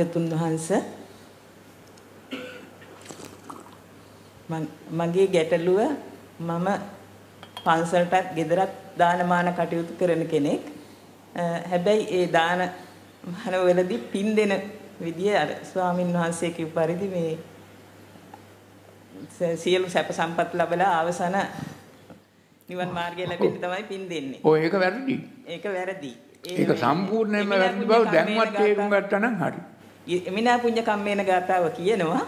තථාගතුන් වහන්ස මගේ ගැටලුව මම පන්සලටත් ගෙදරත් දානමාන කටයුතු කරන කෙනෙක්. හැබැයි ඒ දාන මානවලදී පින් දෙන විදිය අර ස්වාමින් වහන්සේ කියපු පරිදි මේ සියලු සැප සම්පත් ලැබලා අවසන නිවන් මාර්ගය ලැබෙන්න තමයි පින් දෙන්නේ. ඔය ඒක වැරදි. ඒක වැරදි. ඒක සම්පූර්ණයෙන්ම වැරදි බව දැන්වත් තේරුම් ගත්තා නම් හරි. එමිනා පුඤ්ඤ කම්මේන ගාතාව කියනවා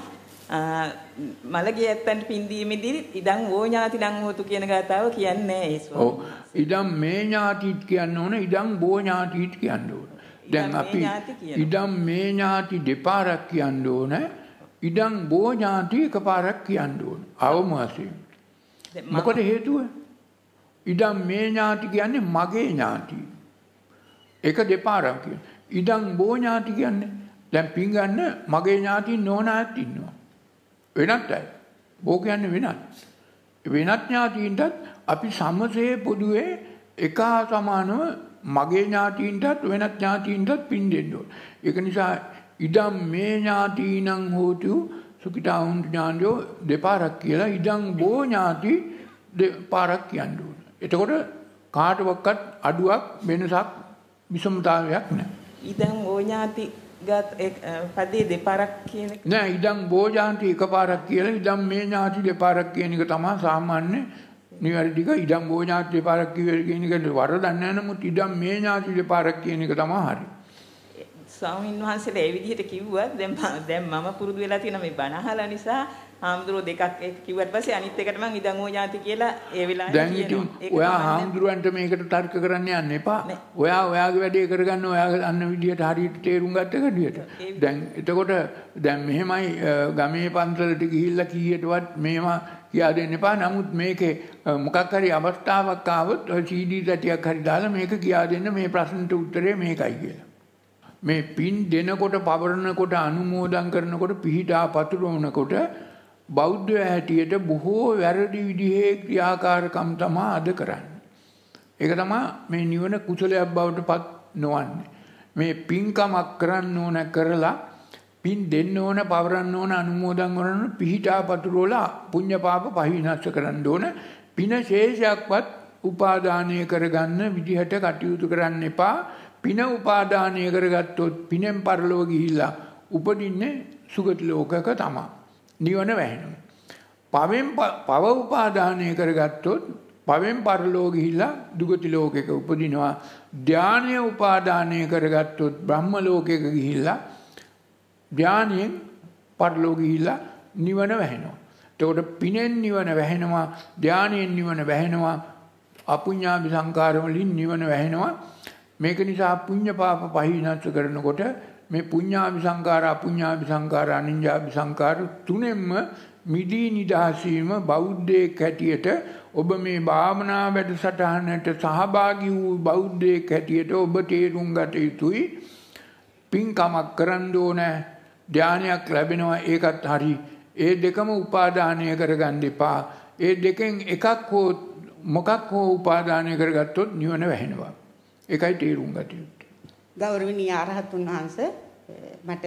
මලගේ ඇත්තන්ට පින් දීමේදී ඉදන් ඕ ඥාතිනම් හොතු කියන ගාතාව කියන්නේ ඒස්වා. ඔව්. ඉදන් මේ ඥාතිත් කියන්න ඕන ඉදන් බෝ ඥාතිත් කියන්න ඕන. දැන් අපි ඉදන් මේ ඥාති දෙපාරක් කියන්න ඕන. ඉදන් බෝ ඥාති එකපාරක් කියන්න ඕන. අවම වශයෙන්. මොකද හේතුව? ඉදන් මේ ඥාති කියන්නේ මගේ ඥාති. එක දෙපාරක් කියන. ඉදන් බෝ ඥාති කියන්නේ දැන් පින් ගන්න මගේ ඥාතින් නොවන අයත් ඉන්නවා. වෙනත් අය. බෝ කියන්නේ වෙනත්. වෙනත් ඥාතියින්ටත් අපි සමසේ පොදුවේ එක සමානව මගේ ඥාතියින්ටත් වෙනත් ඥාතියින්ටත් පින් දෙන්න ඕන. ඒක නිසා ඉදම් මේ ඥාතිනම් හෝතු සුඛිතා වුන් ඥානෝ දෙපාරක් කියලා ඉදම් බෝ ඥාති දෙපාරක් කියන්න ඕන. එතකොට කාටවත් අඩුවක් වෙනසක් විෂමතාවයක් නැහැ. ඉදම් බෝ ඥාති ගත් පදේ දෙපාරක් කියන නෑ ඉදන් බෝජාන්ති එකපාරක් කියලා ඉදන් මේ ඥාති දෙපාරක් කියන එක තමයි සාමාන්‍ය නිවැරදික ඉදන් බෝජාන්ති දෙපාරක් කියන එක වරදක් නෑ නමුත් ඉදන් මේ ඥාති දෙපාරක් කියන එක තමයි හරියි ස්වාමීන් වහන්සේලා ඒ විදිහට කිව්වත් දැන් දැන් මම පුරුදු වෙලා තියෙන මේ බණ අහලා නිසා හාමුදුරුවෝ දෙකක් එක කිව්වට පස්සේ අනිත් එකට මම ඉදන් ඕ යාති කියලා ඒ වෙලාවේ කියනවා. ඔයා හාමුදුරුවන්ට මේකට තර්ක කරන්න යන්න එපා. ඔයා ඔයාගේ වැඩේ කරගන්න ඔයා අන්න විදිහට හරියට තේරුම් ගත්ත කඩියට. දැන් එතකොට දැන් මෙහෙමයි ගමේ පන්සලට ගිහිල්ලා කීයටවත් මේව කියා දෙන්න එපා. නමුත් මේකේ මොකක් හරි අවස්ථාවක් ආවොත් CD තටියක් හරි දාලා මේක කියා දෙන්න මේ ප්‍රශ්නට උත්තරේ මේකයි කියලා. මේ පින් දෙනකොට පවරනකොට අනුමෝදන් කරනකොට පිහිටා පතුරවනකොට බෞද්ධ හැටියට බොහෝ වැරදි විදිහේ ක්‍රියාකාරකම් තමා අද කරන්න. ඒක තමා මේ නිවන කුසලයක් බවට පත් නොවන්නේ. මේ පින්කමක් කරන්න ඕන කරලා පින් දෙන්න ඕන පවරන්න ඕන අනුමෝදන් කරන පිහිටා පතුරවලා පුණ්‍ය පාප පහිනස්ස කරන්න ඕන පින ශේෂයක්වත් උපාදානය කරගන්න විදිහට කටයුතු කරන්න එපා පින උපාදානය කරගත්තොත් පිනෙන් පරලොව ගිහිල්ලා උපදින්නේ සුගත ලෝකක තමයි. නිවන වැහෙනවා. පවෙන් පව උපාදානය කරගත්තොත් පවෙන් පරලෝ ගිහිල්ලා දුගති ලෝකෙක උපදිනවා ධානය උපාදානය කරගත්තොත් බ්‍රහ්ම ලෝකෙක ගිහිල්ලා ධානයෙන් පරලෝ ගිහිල්ලා නිවන වැහෙනවා. එතකොට පිනෙන් නිවන වැහෙනවා ධානයෙන් නිවන වැහෙනවා අපුඤ්ඤාභි සංකාර වලින් නිවන වැහෙනවා මේක නිසා පුඤ්ඤ පාප පහිනත් කරනකොට මේ පුඤ්ඤාවි සංඛාර අපුඤ්ඤාවි සංඛාර අනිඤ්ඤාවි සංඛාර තුනෙන්ම මිදී නිදහස් වීම බෞද්ධයෙක් හැටියට ඔබ මේ භාවනා වැඩසටහනට සහභාගී වූ බෞද්ධයෙක් හැටියට ඔබ තේරුම් ගත යුතුයි පින්කමක් කරන්න ඕනේ ධානයක් ලැබෙනවා ඒකත් හරි ඒ දෙකම උපාදානය කරගන්න එපා. ඒ දෙකෙන් එකක් හෝ මොකක් හෝ උපාදානය කරගත්තොත් නිවන වැහෙනවා. ඒකයි තේරුම් ගත යුත්තේ. ගෞරවනීය ආරහතුන් වහන්සේ මට